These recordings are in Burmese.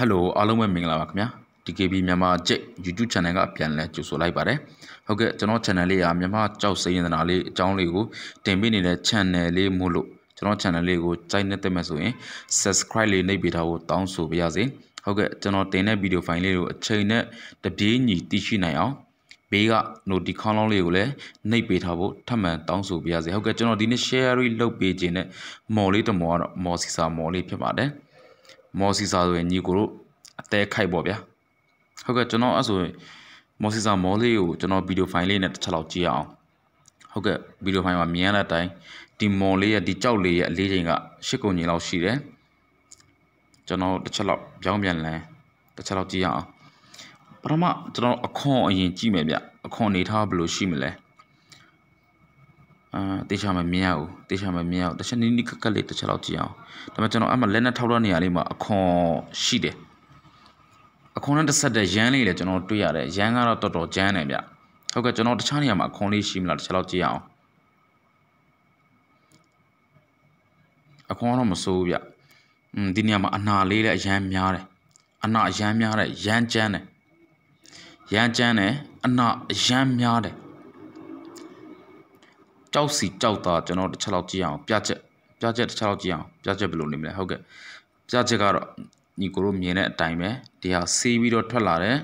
ဟယ်လိုအားလုံးပဲမင်္ဂလာပါခင်ဗျာ DKB မြန်မာကျိတ် YouTube Channel ကပြန်လဲကြိုဆိုလိုက်ပါတယ်ဟုတ်ကဲ့ကျွန်တော် Channel လေးရာမြန်မာကြောက်စိရင်တနာလေးအကြောင်းလေးကိုတင်ပေးနေတဲ့ Channel လေးမို့လို့ကျွန်တော် Channel လေးကိုကြိုက်နေတဲ့မဲ့ဆိုရင် Subscribe လေးနှိပ်ပေးထားဖို့တောင်းဆိုပါရစေဟုတ်ကဲ့ကျွန်တော်တင်တဲ့ Video File လေးကိုအချိန်နဲ့တပြေးညီသိရှိနိုင်အောင်ဘေးက noti ခေါင်းလောင်းလေးကိုလည်းနှိပ်ပေးထားဖို့ထပ်မံတောင်းဆိုပါရစေဟုတ်ကဲ့ကျွန်တော်ဒီနေ့ share လုပ်ပေးခြင်းနဲ့မော်လေးတမောကတော့မော်စီစာမော်လေးဖြစ်ပါတယ်မော်စီစာဆိုရင်ညီကိုတို့အသေးခိုက်ပေါ့ဗျာဟုတ်ကဲ့ကျွန်တော်အဲ့ဆိုရင်မော်စီစာမော်လေးကိုကျွန်တော်ဗီဒီယိုဖိုင်လေးနဲ့တစ်ချက်လောက်ကြည့်ရအောင်ဟုတ်ကဲ့ဗီဒီယိုဖိုင်မှာမြင်ရတဲ့အတိုင်းဒီမော်လေးရဲ့ဒီကြောက်လေးရဲ့အလေးချိန်က၈ကုန်ကျင်လောက်ရှိတယ်ကျွန်တော်တစ်ချက်လောက်ပြောင်းပြန်လန်းတစ်ချက်လောက်ကြည့်ရအောင်ပထမကျွန်တော်အခွန်အရင်ကြည့်မယ်ဗျအခွန်နေထားဘယ်လိုရှိမလဲအာတေချာမမြင်ရဘူးတေချာမမြင်ရဘူးတစ်ချက်နီးနီးကက်ကက်လေးတစ်ချက်လောက်ကြည့်အောင်ဒါပေမဲ့ကျွန်တော်အဲ့မှာလက်နဲ့ထောက်တဲ့နေရာလေးမှာအခွန်ရှိတယ်အခွန်နဲ့တစ်ဆက်တဲ့ရန်လေးလည်းကျွန်တော်တွေ့ရတယ်ရန်ကတော့တော်တော်ကျန်းတယ်ဗျဟုတ်ကဲ့ကျွန်တော်တခြားနေရာမှာအခွန်လေးရှိမလားတစ်ချက်လောက်ကြည့်အောင်အခွန်ကတော့မစိုးဘူးဗျอืมဒီနေရာမှာအနာလေးလည်းအရန်များတယ်အနာအရန်များတယ်ရန်ကျန်းတယ်ရန်ကျန်းတယ်အနာအရန်များတယ်ကြောက်စီကြောက်တာကျွန်တော်တစ်ချက်လောက်ကြည့်အောင်ပြချက်ပြချက်တစ်ချက်လောက်ကြည့်အောင်ပြချက်ဘယ်လိုနေမလဲဟုတ်ကဲ့ပြချက်ကတော့ညီကိုတို့မြင်တဲ့အတိုင်းပဲဒီဟာဆေးပြီးတော့ထွက်လာတယ်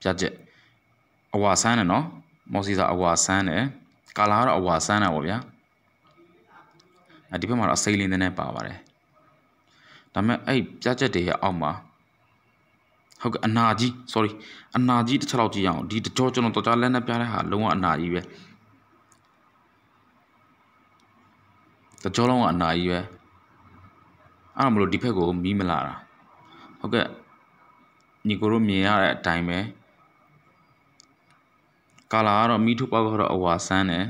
ပြချက်အဝါဆန်းတယ်နော်မော်စီစာအဝါဆန်းတယ်ကာလာကတော့အဝါဆန်းတာပေါ့ဗျာအဲဒီဘက်မှာတော့အစိမ့်လေးနည်းနည်းပါပါတယ်ဒါပေမဲ့အဲ့ပြချက်တွေရဲ့အောက်မှာဟုတ်ကဲ့အနာကြီး sorry အနာကြီးတစ်ချက်လောက်ကြည့်ရအောင်ဒီတကြောကျွန်တော်တော်ကြလက်နဲ့ပြတဲ့ဟာလုံးဝအနာကြီးပဲတကြောလုံးကအနာကြီးပဲအဲ့တော့မလို့ဒီဘက်ကို မီးမလာတာဟုတ်ကဲ့ညီကိုတို့မြင်ရတဲ့အတိုင်းပဲကာလာကတော့မီးထုပေါက်ကတော့အဝါဆန်းတယ်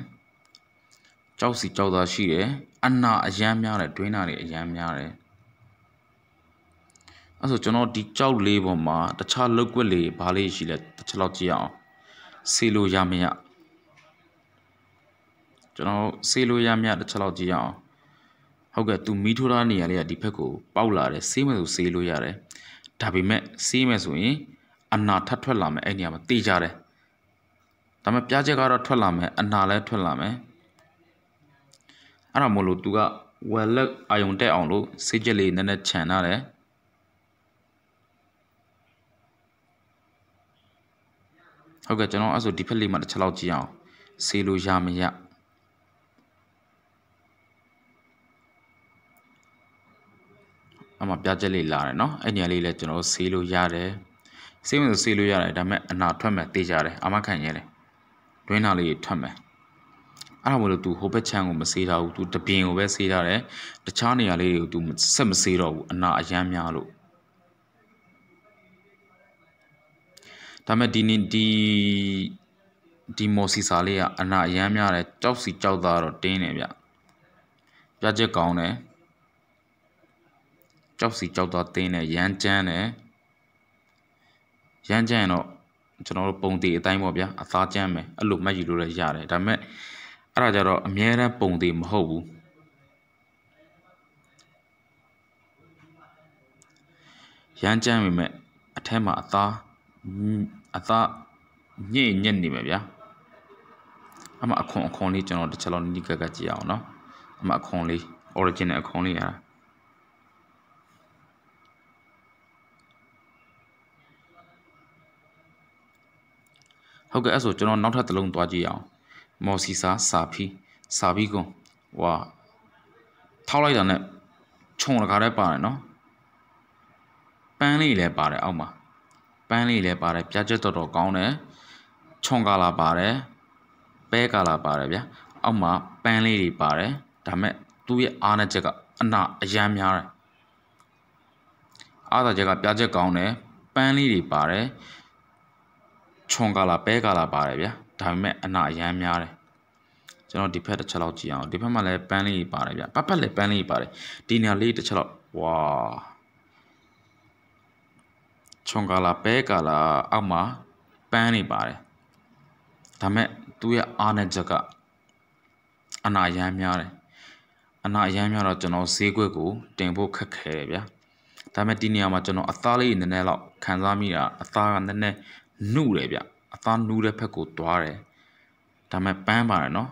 ကြောက်စီကြောက်သားရှိတယ်အနာအယမ်းများတယ်တွင်းနာတွေအယမ်းများတယ်အဲ့ဆိုကျွန်တော်ဒီကြောက်လေးပေါ်မှာ တခြားလုတ်ကွက်လေးဘာလေးရှိလဲတစ်ချက်လောက်ကြည့်အောင်ဆေးလို့ရမရကျွန်တော်ဆေးလို့ရမရတစ်ချက်လောက်ကြည့်အောင်ဟုတ်ကဲ့သူမီးထိုးထားနေရလေးကဒီဘက်ကိုပေါက်လာတယ်ဆေးမယ်ဆိုဆေးလို့ရတယ်ဒါပေမဲ့ဆေးမယ်ဆိုရင်အနာထပ်ထွက်လာမယ်အဲ့နေရာမှာတေးကြတယ်ဒါပေမဲ့ပြားချက်ကတော့ထွက်လာမယ်အနာလည်းထွက်လာမယ်အဲ့ဒါမို့လို့သူကဝယ်လက်အာယုံတက်အောင်လို့ဆေးချက်လေးနည်းနည်းခြံထားတယ်ဟုတ်ကဲ့ကျွန်တော်အဲ့ဆိုဒီဖက်လေးမှာတစ်ချက်လောက်ကြည့်အောင်ဆေးလို့ရမရအမှပြားချက်လေးလာတယ်เนาะအဲ့ညလေးလည်းကျွန်တော်တို့ဆေးလို့ရတယ်ဆေးမယ်ဆိုဆေးလို့ရတယ်ဒါပေမဲ့အနာထွက်မယ်တေးကြတယ်အမှခံရဲတယ်တွင်းနာလေးထွက်မယ်အဲ့ဒါမလို့ तू ဟိုဘက်ချမ်းကိုမဆေးတော့ဘူး तू တပင်ကိုပဲဆေးထားတယ်တခြားနေရာလေးတွေကို तू ဆက်မဆေးတော့ဘူးအနာအယမ်းများလို့ဒါပေမဲ့ဒီနေ့ဒီဒီမော်စီစာလေးကအနာအယမ်းများတယ်ကြောက်စီကြောက်သားတော့တင်းတယ်ဗျပြချက်ကောင်းတယ်ကြောက်စီကြောက်သွားတင်းတယ်ရမ်းကြမ်းတယ်ရမ်းကြမ်းရင်တော့ကျွန်တော်တို့ပုံသေးအတိုင်းပေါ့ဗျာအသားကြမ်းမယ်အဲ့လိုမှတ်ယူလို့လည်းရတယ်ဒါပေမဲ့အဲ့ဒါကြတော့အများအားပုံသေးမဟုတ်ဘူးရမ်းကြမ်းပေမဲ့အထက်မှာအသားအသားညင်ညက်နေမယ်ဗျာအမအခွန်အခွန်လေးကျွန်တော်တစ်ချက်လောက်နိကကကြည့်အောင်နော်အမအခွန်လေး original အခွန်လေးရတာဟုတ်ကဲ့အဲ့ဆိုကျွန်တော်နောက်ထပ်တစ်လုံးသွားကြည့်အောင်မော်စီစာစာဖီစာဖီကွန်ဟွာထောက်လိုက်တာနဲ့ခြုံတကားတည်းပါတယ်နော်ပန်းလေးလည်းပါတယ်အောက်မှာပန်းလေးလည်းပါတယ်ပြားချက်တော်တော်ကောင်းတယ်ခြုံကာလာပါတယ်ပဲကာလာပါတယ်ဗျာအောက်မှာပန်းလေးတွေပါတယ်ဒါမဲ့သူ့ရဲ့အားနဲ့ချက်ကအနာအယမ်းများတယ်အားသာချက်ကပြားချက်ကောင်းတယ်ပန်းလေးတွေပါတယ်ခြုံကာလာပဲကာလာပါတယ်ဗျာဒါပေမဲ့အနာအရန်များတယ်ကျွန်တော်ဒီဖက်တစ်ချက်လောက်ကြည့်အောင်ဒီဖက်မှာလည်းပန်းလေးပါတယ်ဗျာပတ်ပတ်လည်းပန်းလေးပါတယ်ဒီနေရာလေးတစ်ချက်လောက်ဝါခြုံကာလာပဲကာလာအောက်မှာပန်းနေပါတယ်ဒါမဲ့သူ့ရဲ့အားနဲ့ချက်ကအနာရမ်းများတယ်အနာရမ်းများတော့ကျွန်တော်ဈေးကွက်ကိုတင်ဖို့ခက်ခဲတယ်ဗျာဒါမဲ့ဒီနေရာမှာကျွန်တော်အသားလေးနည်းနည်းလောက်ခံစားမိတာအသားကနည်းနည်းနှုတယ်ဗျအသားနှူးတဲ့ဘက်ကိုသွားတယ်ဒါမဲ့ပန်းပါတယ်နော်